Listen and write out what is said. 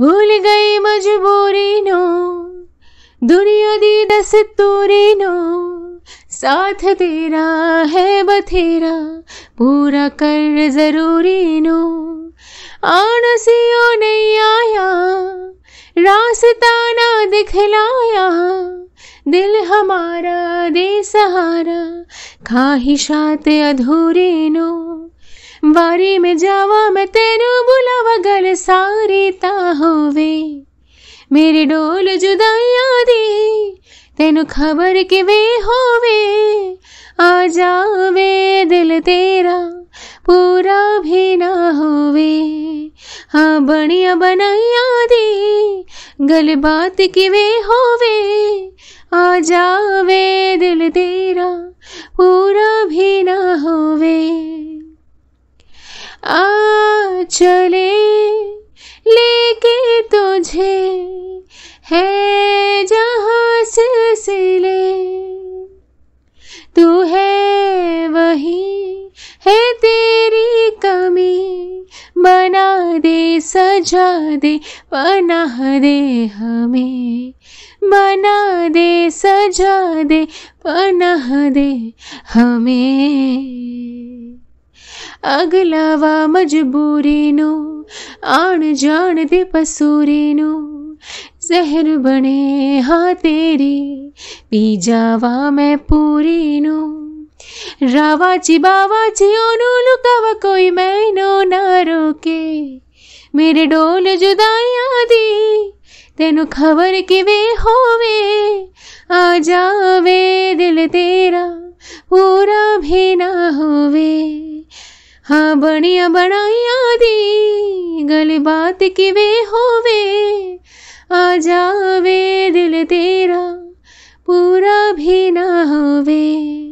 भूल गई मजबूरी नो दुनिया दी दस तूरी नो साथ तेरा है बथेरा पूरा कर जरूरी नो आनसियो नहीं आया रास्ता ना दिखलाया दिल हमारा दे सहारा ख्वाहिशात अधूरी नो ਵਾਰੀ ਮੈਂ ਜਾਵਾਂ ਮੈਂ ਤੈਨੂੰ ਬੁਲਾਵਾਂ ਗੱਲ ਸਾਰੀ ਤਾਂ ਹੋਵੇ ਮੇਰੇ ਡੋਲ ਜੁਦਾਈਆਂ ਦੀ ਤੈਨੂੰ ਖਬਰ ਕਿਵੇਂ ਹੋਵੇ ਆ ਜਾਵੇ ਦਿਲ ਤੇਰਾ ਪੂਰਾ ਵੀ ਨਾ ਹੋਵੇ ਹਾਂ ਬਣੀਆਂ ਬਣਾਈਆਂ ਦੀ ਗੱਲ ਬਾਤ ਕਿਵੇਂ ਹੋਵੇ ਆ ਜਾਵੇ ਦਿਲ ਤੇ चले लेके तुझे है जहाँ सिलसिले तू है वही है तेरी कमी बना दे सजा दे बना दे हमें बना दे सजा दे बना दे हमें અગલાવા મજબૂરીનો આણ જાણ દે પસૂરીનો ઝહેર બને હા તેરી પી જાવા મેં પૂરીનો રાવાચી બાવાચી ઓનું લુકાવા કોઈ મહિનો ના રોકે મેરે ડોલ જુદાઈ આદી તેનું ખબર કેવી હોવે આ જાવે દિલ તેરા पूरा भी ना होवे हाँ बणिया बढ़ाई आदि गल बात की होवे आ जावे दिल तेरा पूरा भी ना होवे